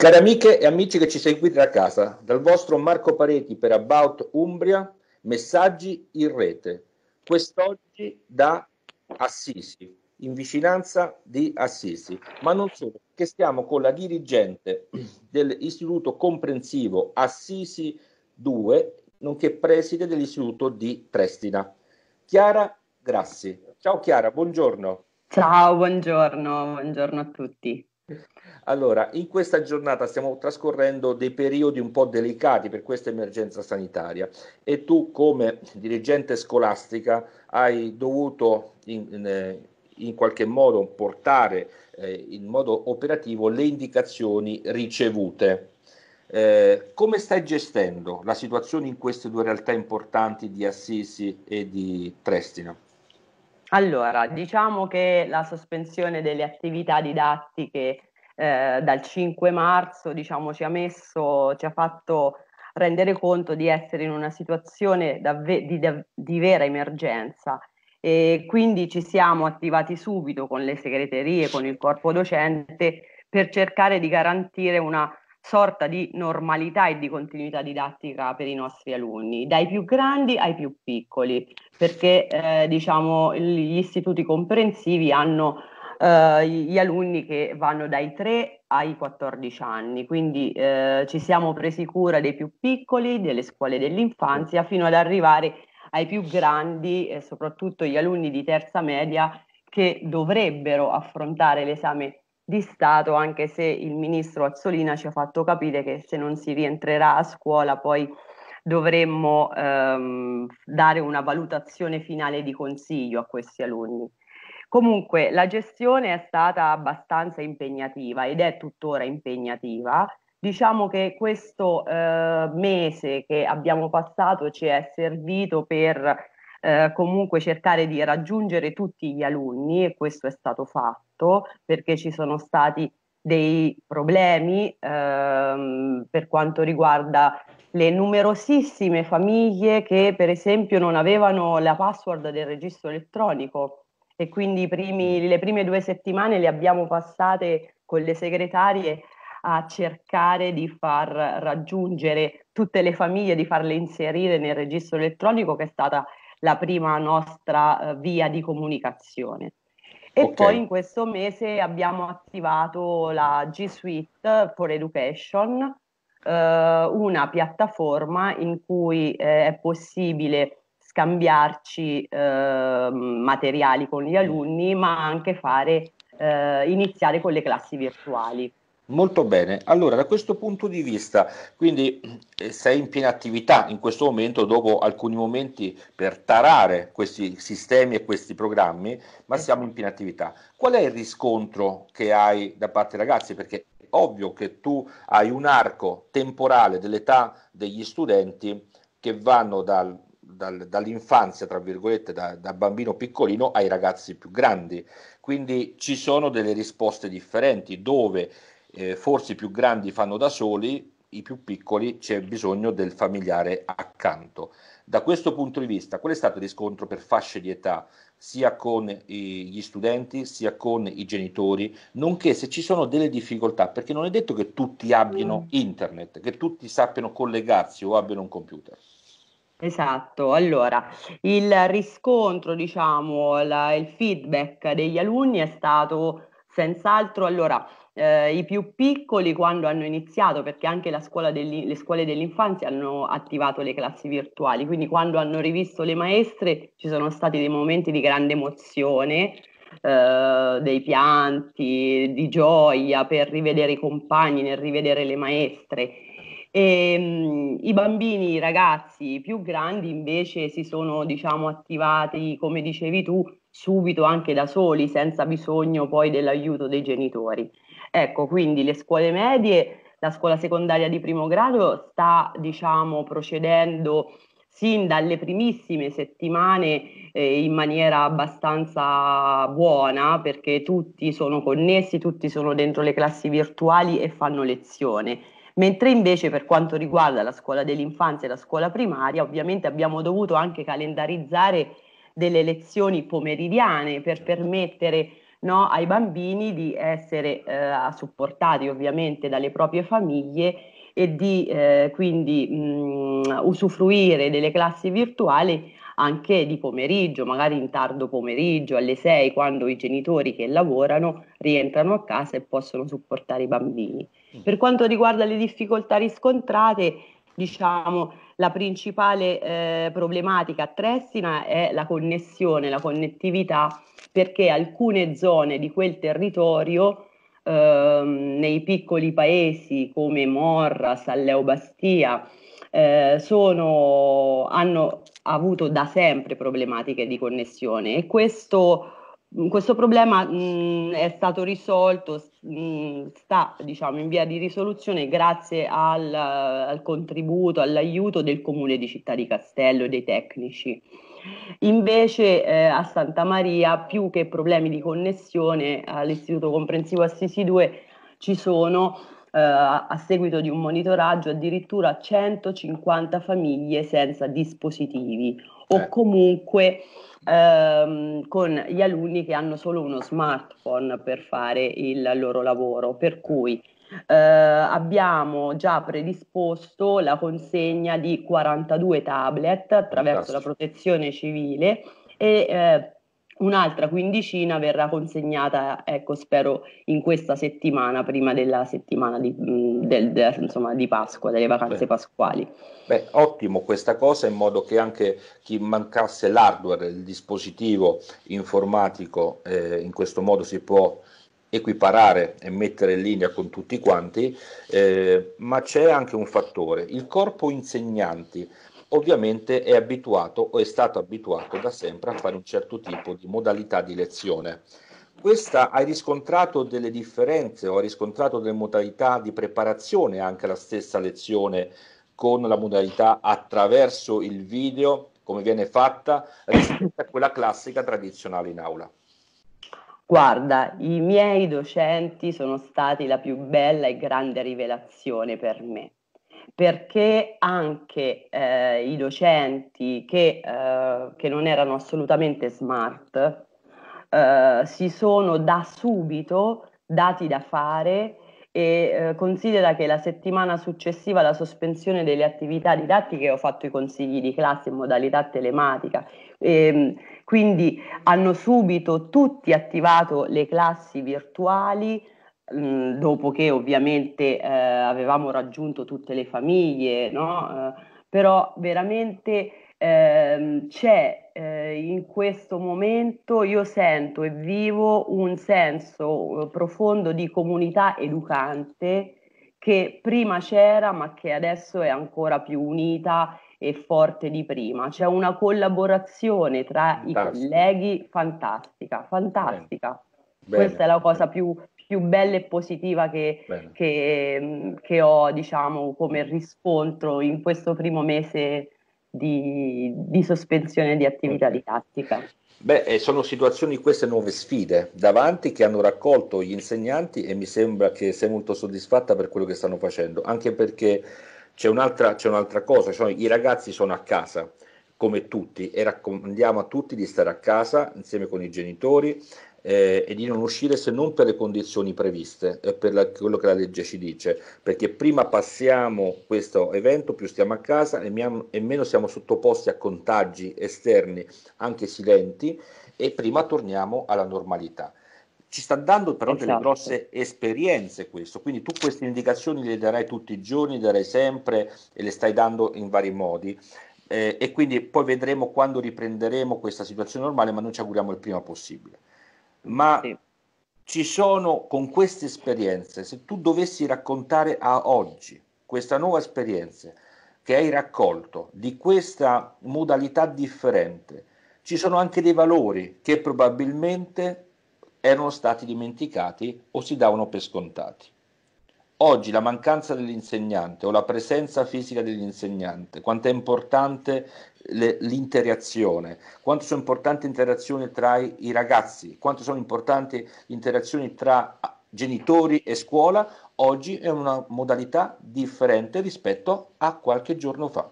Cari amiche e amici che ci seguite da casa, dal vostro Marco Pareti per About Umbria, messaggi in rete. Quest'oggi da Assisi, in vicinanza di Assisi, ma non solo, perché stiamo con la dirigente dell'Istituto Comprensivo Assisi 2, nonché preside dell'Istituto di Prestina, Chiara Grassi. Ciao Chiara, buongiorno. Ciao, buongiorno, buongiorno a tutti. Allora, in questa giornata stiamo trascorrendo dei periodi un po' delicati per questa emergenza sanitaria e tu come dirigente scolastica hai dovuto in, in, eh, in qualche modo portare eh, in modo operativo le indicazioni ricevute. Eh, come stai gestendo la situazione in queste due realtà importanti di Assisi e di Trestina? Allora, diciamo che la sospensione delle attività didattiche eh, dal 5 marzo diciamo, ci ha messo, ci ha fatto rendere conto di essere in una situazione davve- di, da- di vera emergenza e quindi ci siamo attivati subito con le segreterie, con il corpo docente per cercare di garantire una sorta di normalità e di continuità didattica per i nostri alunni, dai più grandi ai più piccoli, perché eh, diciamo, gli istituti comprensivi hanno eh, gli alunni che vanno dai 3 ai 14 anni, quindi eh, ci siamo presi cura dei più piccoli, delle scuole dell'infanzia, fino ad arrivare ai più grandi e soprattutto gli alunni di terza media che dovrebbero affrontare l'esame di Stato, anche se il ministro Azzolina ci ha fatto capire che se non si rientrerà a scuola poi dovremmo ehm, dare una valutazione finale di consiglio a questi alunni. Comunque la gestione è stata abbastanza impegnativa ed è tuttora impegnativa. Diciamo che questo eh, mese che abbiamo passato ci è servito per eh, comunque cercare di raggiungere tutti gli alunni e questo è stato fatto perché ci sono stati dei problemi ehm, per quanto riguarda le numerosissime famiglie che per esempio non avevano la password del registro elettronico e quindi primi, le prime due settimane le abbiamo passate con le segretarie a cercare di far raggiungere tutte le famiglie, di farle inserire nel registro elettronico che è stata la prima nostra eh, via di comunicazione. E okay. poi in questo mese abbiamo attivato la G Suite for Education, eh, una piattaforma in cui eh, è possibile scambiarci eh, materiali con gli alunni, ma anche fare, eh, iniziare con le classi virtuali. Molto bene, allora da questo punto di vista, quindi eh, sei in piena attività in questo momento, dopo alcuni momenti per tarare questi sistemi e questi programmi, ma siamo in piena attività. Qual è il riscontro che hai da parte dei ragazzi? Perché è ovvio che tu hai un arco temporale dell'età degli studenti che vanno dal, dal, dall'infanzia, tra virgolette, da, da bambino piccolino ai ragazzi più grandi. Quindi ci sono delle risposte differenti dove eh, forse i più grandi fanno da soli, i più piccoli c'è bisogno del familiare accanto. Da questo punto di vista, qual è stato il riscontro per fasce di età, sia con gli studenti, sia con i genitori, nonché se ci sono delle difficoltà, perché non è detto che tutti abbiano mm. internet, che tutti sappiano collegarsi o abbiano un computer. Esatto, allora il riscontro, diciamo, la, il feedback degli alunni è stato senz'altro, allora, eh, i più piccoli quando hanno iniziato, perché anche degli, le scuole dell'infanzia hanno attivato le classi virtuali, quindi quando hanno rivisto le maestre ci sono stati dei momenti di grande emozione, eh, dei pianti, di gioia per rivedere i compagni, nel rivedere le maestre. E, ehm, mh, I bambini, i ragazzi più grandi invece si sono diciamo, attivati, come dicevi tu, subito anche da soli, senza bisogno poi dell'aiuto dei genitori. Ecco, quindi le scuole medie, la scuola secondaria di primo grado sta, diciamo, procedendo sin dalle primissime settimane eh, in maniera abbastanza buona perché tutti sono connessi, tutti sono dentro le classi virtuali e fanno lezione. Mentre invece per quanto riguarda la scuola dell'infanzia e la scuola primaria, ovviamente abbiamo dovuto anche calendarizzare delle lezioni pomeridiane per permettere no, ai bambini di essere eh, supportati ovviamente dalle proprie famiglie e di eh, quindi mh, mm, usufruire delle classi virtuali anche di pomeriggio, magari in tardo pomeriggio, alle 6, quando i genitori che lavorano rientrano a casa e possono supportare i bambini. Per mm. quanto riguarda le difficoltà riscontrate, diciamo la principale eh, problematica a Tressina è la connessione, la connettività, perché alcune zone di quel territorio, ehm, nei piccoli paesi come Morra, San Leo Bastia, eh, sono, hanno avuto da sempre problematiche di connessione e questo Mm, questo problema mh, mm, è stato risolto, mh, mm, sta diciamo, in via di risoluzione grazie al, al, contributo, all'aiuto del comune di Città di Castello e dei tecnici. Invece eh, a Santa Maria, più che problemi di connessione all'Istituto Comprensivo Assisi 2, ci sono eh, a seguito di un monitoraggio addirittura 150 famiglie senza dispositivi o eh. comunque ehm, con gli alunni che hanno solo uno smartphone per fare il loro lavoro. Per eh. cui eh, abbiamo già predisposto la consegna di 42 tablet attraverso Fantastico. la protezione civile e eh, un'altra quindicina verrà consegnata, ecco, spero, in questa settimana, prima della settimana di, del, del, insomma, di Pasqua, delle vacanze Beh. pasquali. Beh, ottimo questa cosa, in modo che anche chi mancasse l'hardware, il dispositivo informatico, eh, in questo modo si può equiparare e mettere in linea con tutti quanti, eh, ma c'è anche un fattore, il corpo insegnanti ovviamente è abituato o è stato abituato da sempre a fare un certo tipo di modalità di lezione. Questa hai riscontrato delle differenze o hai riscontrato delle modalità di preparazione anche alla stessa lezione con la modalità attraverso il video, come viene fatta, rispetto a quella classica tradizionale in aula? Guarda, i miei docenti sono stati la più bella e grande rivelazione per me perché anche eh, i docenti che, eh, che, non erano assolutamente smart eh, si sono da subito dati da fare e eh, considera che la settimana successiva alla sospensione delle attività didattiche ho fatto i consigli di classe in modalità telematica e, ehm, quindi hanno subito tutti attivato le classi virtuali Mhmm, dopo che ovviamente eh, avevamo raggiunto tutte le famiglie, no? Eh, però veramente ehm, c'è eh, in questo momento, io sento e vivo un senso eh, profondo di comunità educante che prima c'era ma che adesso è ancora più unita e forte di prima. C'è una collaborazione tra Fantastico. i colleghi fantastica, fantastica. Bene. Questa Bene. è la cosa più, più bella e positiva che, che, che ho, diciamo, come riscontro in questo primo mese di, di sospensione di attività didattica. Beh, eh, sono situazioni queste nuove sfide davanti che hanno raccolto gli insegnanti e mi sembra che sei molto soddisfatta per quello che stanno facendo, anche perché c'è un'altra, c'è un'altra cosa, cioè i ragazzi sono a casa come tutti e raccomandiamo a tutti di stare a casa insieme con i genitori, eh, e di non uscire se non per le condizioni previste e per la, quello che la legge ci dice, perché prima passiamo questo evento, più stiamo a casa e, mia, e meno siamo sottoposti a contagi esterni, anche silenti, e prima torniamo alla normalità ci sta dando però esatto. delle grosse esperienze questo, quindi tu queste indicazioni le darai tutti i giorni, le darai sempre e le stai dando in vari modi eh, e quindi poi vedremo quando riprenderemo questa situazione normale, ma noi ci auguriamo il prima possibile ma sì. ci sono con queste esperienze, se tu dovessi raccontare a oggi questa nuova esperienza che hai raccolto di questa modalità differente, ci sono anche dei valori che probabilmente erano stati dimenticati o si davano per scontati. Oggi la mancanza dell'insegnante o la presenza fisica dell'insegnante, quanto è importante le, l'interazione, quanto sono importanti interazioni tra i, i ragazzi, quanto sono importanti interazioni tra ah, genitori e scuola, oggi è una modalità differente rispetto a qualche giorno fa.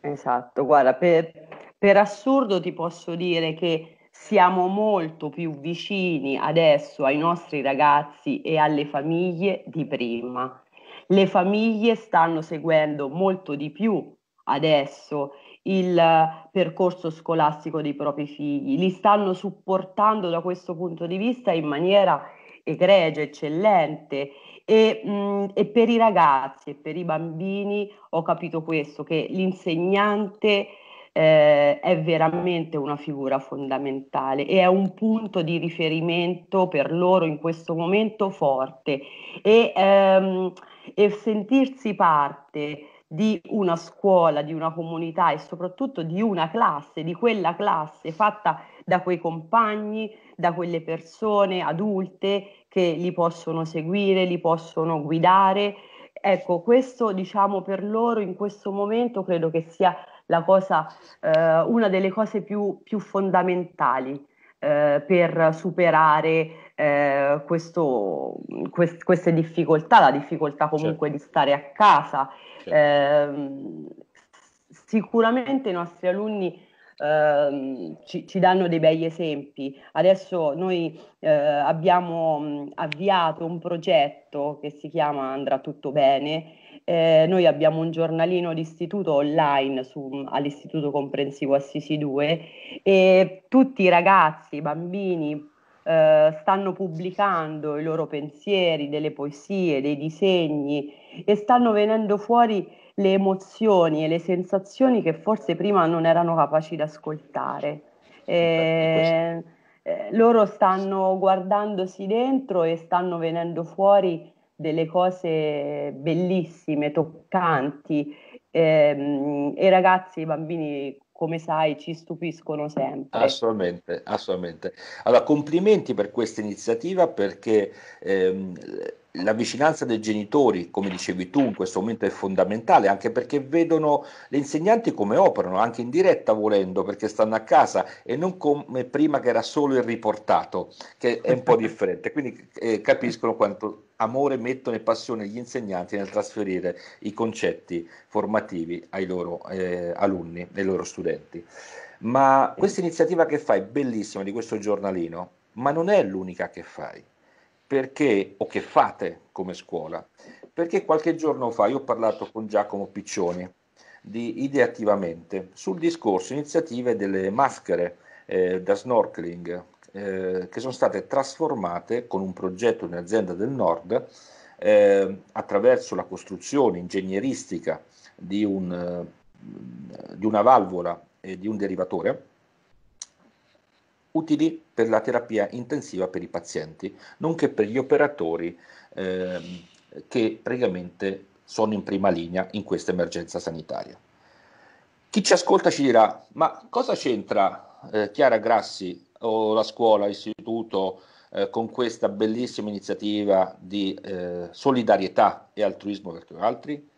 Esatto, guarda, per, per assurdo ti posso dire che siamo molto più vicini adesso ai nostri ragazzi e alle famiglie di prima. Le famiglie stanno seguendo molto di più adesso il percorso scolastico dei propri figli, li stanno supportando da questo punto di vista in maniera egregia, eccellente. E, mh, mm, e per i ragazzi e per i bambini ho capito questo, che l'insegnante eh, è veramente una figura fondamentale e è un punto di riferimento per loro in questo momento forte e, ehm, e sentirsi parte di una scuola, di una comunità e soprattutto di una classe, di quella classe fatta da quei compagni, da quelle persone adulte che li possono seguire, li possono guidare. Ecco, questo diciamo per loro in questo momento credo che sia la cosa, eh, una delle cose più, più fondamentali eh, per superare eh, questo, quest, queste difficoltà, la difficoltà comunque certo. di stare a casa. Certo. Eh, sicuramente i nostri alunni eh, ci, ci, danno dei bei esempi. Adesso noi eh, abbiamo avviato un progetto che si chiama Andrà tutto bene. Eh, noi abbiamo un giornalino d'istituto online su, all'Istituto Comprensivo Assisi 2 e tutti i ragazzi, i bambini, eh, stanno pubblicando i loro pensieri, delle poesie, dei disegni e stanno venendo fuori le emozioni e le sensazioni che forse prima non erano capaci di ascoltare. Eh, eh, loro stanno guardandosi dentro e stanno venendo fuori delle cose bellissime, toccanti. Eh, I ragazzi, i bambini come sai, ci stupiscono sempre. Assolutamente, assolutamente. Allora, complimenti per questa iniziativa perché ehm, la vicinanza dei genitori, come dicevi tu, in questo momento è fondamentale, anche perché vedono le insegnanti come operano, anche in diretta volendo, perché stanno a casa e non come prima che era solo il riportato, che è un po' differente, quindi eh, capiscono quanto amore, mettono e passione gli insegnanti nel trasferire i concetti formativi ai loro eh, alunni, ai loro studenti. Ma questa iniziativa che fai, bellissima, di questo giornalino, ma non è l'unica che fai, perché, o che fate come scuola, perché qualche giorno fa io ho parlato con Giacomo Piccioni di ideativamente sul discorso iniziative delle maschere eh, da snorkeling eh, che sono state trasformate con un progetto di un'azienda del nord eh, attraverso la costruzione ingegneristica di, un, eh, di una valvola e di un derivatore utili per la terapia intensiva per i pazienti, nonché per gli operatori eh, che praticamente sono in prima linea in questa emergenza sanitaria. Chi ci ascolta ci dirà, ma cosa c'entra eh, Chiara Grassi o la scuola, l'istituto, eh, con questa bellissima iniziativa di eh, solidarietà e altruismo verso gli altri.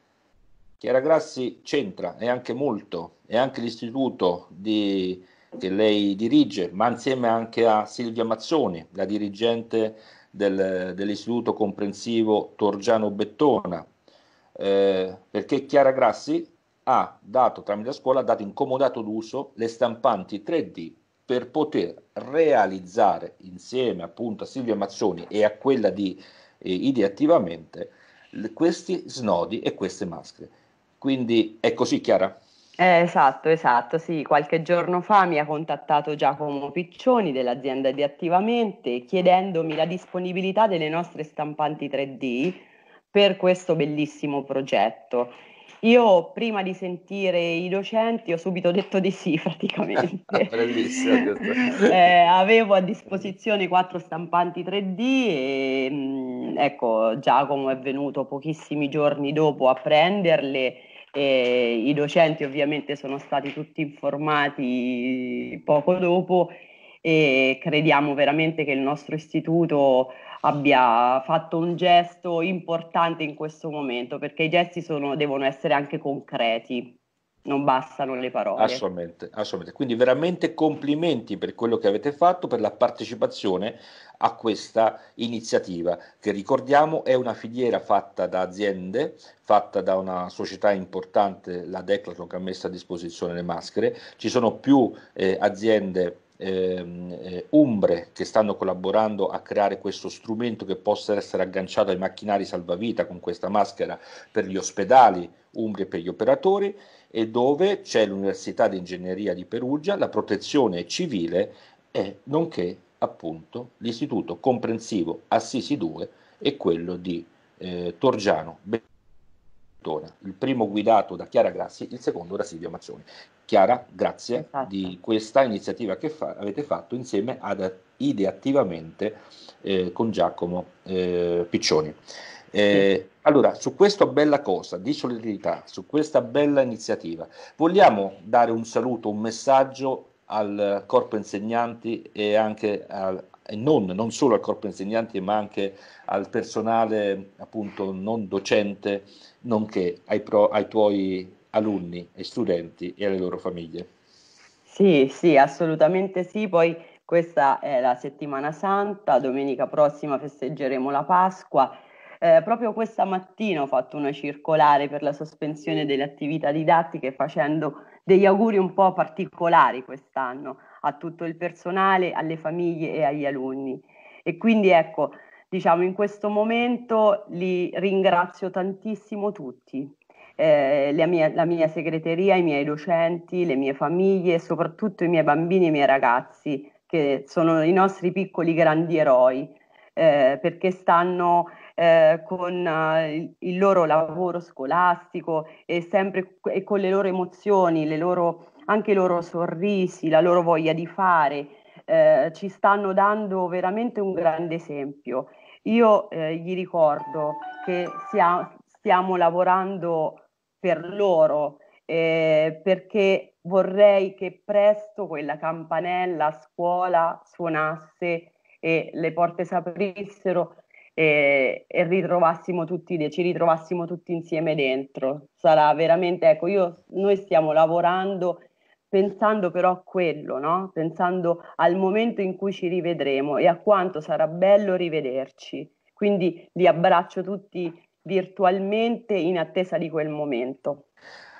Chiara Grassi c'entra e anche molto, e anche l'istituto di, che lei dirige, ma insieme anche a Silvia Mazzoni, la dirigente del, dell'istituto comprensivo Torgiano Bettona, eh, perché Chiara Grassi ha dato tramite la scuola, ha dato incomodato comodato d'uso le stampanti 3D per poter realizzare insieme appunto a Silvia Mazzoni e a quella di eh, Ideattivamente questi snodi e queste maschere. Quindi è così Chiara? Eh, esatto, esatto, sì, qualche giorno fa mi ha contattato Giacomo Piccioni dell'azienda di Attivamente chiedendomi la disponibilità delle nostre stampanti 3D per questo bellissimo progetto io prima di sentire i docenti ho subito detto di sì praticamente. Ah, Bellissimo. eh, avevo a disposizione quattro stampanti 3D e mh, mm, ecco Giacomo è venuto pochissimi giorni dopo a prenderle. E I docenti ovviamente sono stati tutti informati poco dopo e crediamo veramente che il nostro istituto abbia fatto un gesto importante in questo momento, perché i gesti sono, devono essere anche concreti, non bastano le parole. Assolutamente, assolutamente. Quindi veramente complimenti per quello che avete fatto, per la partecipazione a questa iniziativa, che ricordiamo è una filiera fatta da aziende, fatta da una società importante, la Declaton, che ha messo a disposizione le maschere. Ci sono più eh, aziende Ehm, eh, umbre che stanno collaborando a creare questo strumento che possa essere agganciato ai macchinari salvavita con questa maschera per gli ospedali umbri e per gli operatori e dove c'è l'Università di Ingegneria di Perugia, la protezione civile e nonché appunto l'istituto comprensivo Assisi 2 e quello di eh, Torgiano il primo guidato da Chiara Grassi, il secondo da Silvio Mazzoni. Chiara, grazie esatto. di questa iniziativa che fa, avete fatto insieme ad Ideattivamente eh, con Giacomo eh, Piccioni. Eh, sì. Allora, su questa bella cosa di solidarietà, su questa bella iniziativa, vogliamo dare un saluto, un messaggio al corpo insegnanti e anche al, e non, non, solo al corpo insegnanti, ma anche al personale appunto non docente, nonché ai, pro, ai tuoi alunni e studenti e alle loro famiglie. Sì, sì, assolutamente sì. Poi questa è la settimana santa, domenica prossima festeggeremo la Pasqua. Eh, proprio questa mattina ho fatto una circolare per la sospensione delle attività didattiche facendo degli auguri un po' particolari quest'anno a tutto il personale, alle famiglie e agli alunni. E quindi ecco, diciamo in questo momento li ringrazio tantissimo tutti eh, la, mia, la mia segreteria, i miei docenti, le mie famiglie e soprattutto i miei bambini e i miei ragazzi, che sono i nostri piccoli grandi eroi, eh, perché stanno eh, con eh, il loro lavoro scolastico e sempre e con le loro emozioni, le loro, anche i loro sorrisi, la loro voglia di fare, eh, ci stanno dando veramente un grande esempio. Io eh, gli ricordo che sia, stiamo lavorando per loro, eh, perché vorrei che presto quella campanella a scuola suonasse e le porte s'aprissero e, eh, e ritrovassimo tutti, ci ritrovassimo tutti insieme dentro. Sarà veramente, ecco, io, noi stiamo lavorando pensando però a quello, no? pensando al momento in cui ci rivedremo e a quanto sarà bello rivederci. Quindi li abbraccio tutti virtualmente in attesa di quel momento.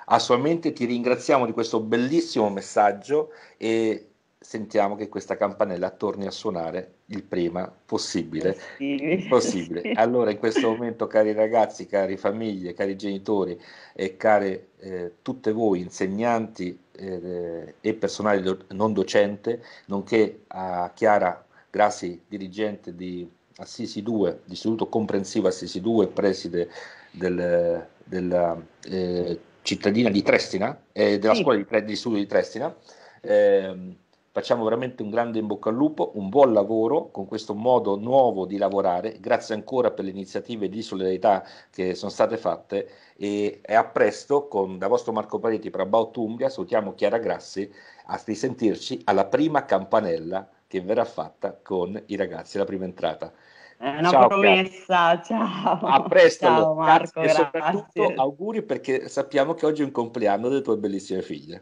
Assolutamente ti ringraziamo di questo bellissimo messaggio e sentiamo che questa campanella torni a suonare il prima possibile. Eh possibile. possibile. Sì. Allora in questo momento cari ragazzi, cari famiglie, cari genitori e care eh, tutte voi insegnanti eh, e personale do- non docente, nonché a Chiara Grassi, dirigente di Assisi 2, l'Istituto Comprensivo Assisi 2, preside del, della eh, cittadina di Trestina, eh, della sì. scuola di, di studio di Trestina. Eh, facciamo veramente un grande in bocca al lupo, un buon lavoro con questo modo nuovo di lavorare, grazie ancora per le iniziative di solidarietà che sono state fatte e, e a presto con da vostro Marco Pareti per About Umbria, salutiamo Chiara Grassi, a risentirci alla prima campanella che verrà fatta con i ragazzi la prima entrata. È una ciao, promessa, ciao. A presto, ciao, Marco, Kat, e soprattutto auguri perché sappiamo che oggi è un compleanno delle tue bellissime figlie.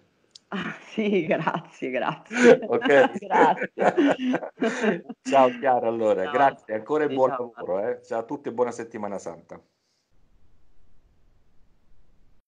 Ah, sì, grazie, grazie. Okay. grazie. ciao Chiara, allora, ciao, grazie ancora e buon lavoro. Eh. Ciao a tutti e buona settimana santa.